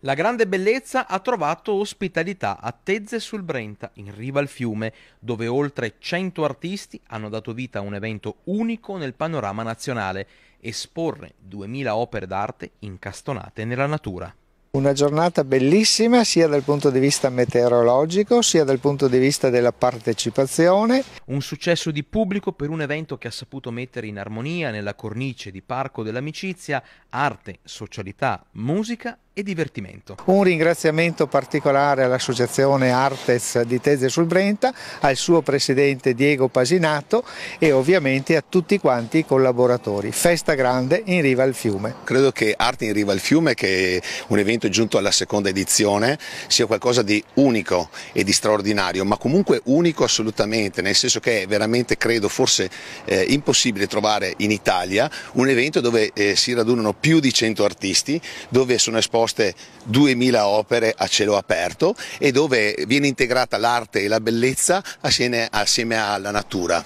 La grande bellezza ha trovato ospitalità a Tezze sul Brenta, in riva al fiume, dove oltre 100 artisti hanno dato vita a un evento unico nel panorama nazionale, esporre 2000 opere d'arte incastonate nella natura. Una giornata bellissima sia dal punto di vista meteorologico sia dal punto di vista della partecipazione. Un successo di pubblico per un evento che ha saputo mettere in armonia nella cornice di Parco dell'Amicizia arte, socialità, musica e divertimento. Un ringraziamento particolare all'associazione Artes di Tese sul Brenta, al suo presidente Diego Pasinato e ovviamente a tutti quanti i collaboratori. Festa grande in riva al fiume. Credo che Arte in riva al fiume, che è un evento giunto alla seconda edizione, sia qualcosa di unico e di straordinario, ma comunque unico assolutamente, nel senso che è veramente credo forse eh, impossibile trovare in Italia un evento dove eh, si radunano più di 100 artisti, dove sono esposti esposte 2000 opere a cielo aperto e dove viene integrata l'arte e la bellezza assieme alla natura.